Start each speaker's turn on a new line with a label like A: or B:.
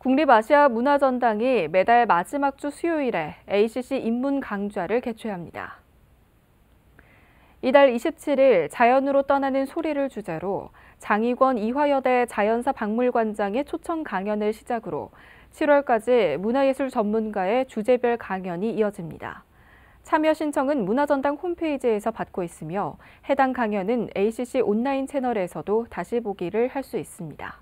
A: 국립아시아문화전당이 매달 마지막 주 수요일에 ACC 인문 강좌를 개최합니다. 이달 27일 자연으로 떠나는 소리를 주제로 장희권 이화여대 자연사 박물관장의 초청 강연을 시작으로 7월까지 문화예술 전문가의 주제별 강연이 이어집니다. 참여 신청은 문화전당 홈페이지에서 받고 있으며 해당 강연은 ACC 온라인 채널에서도 다시 보기를 할 수 있습니다.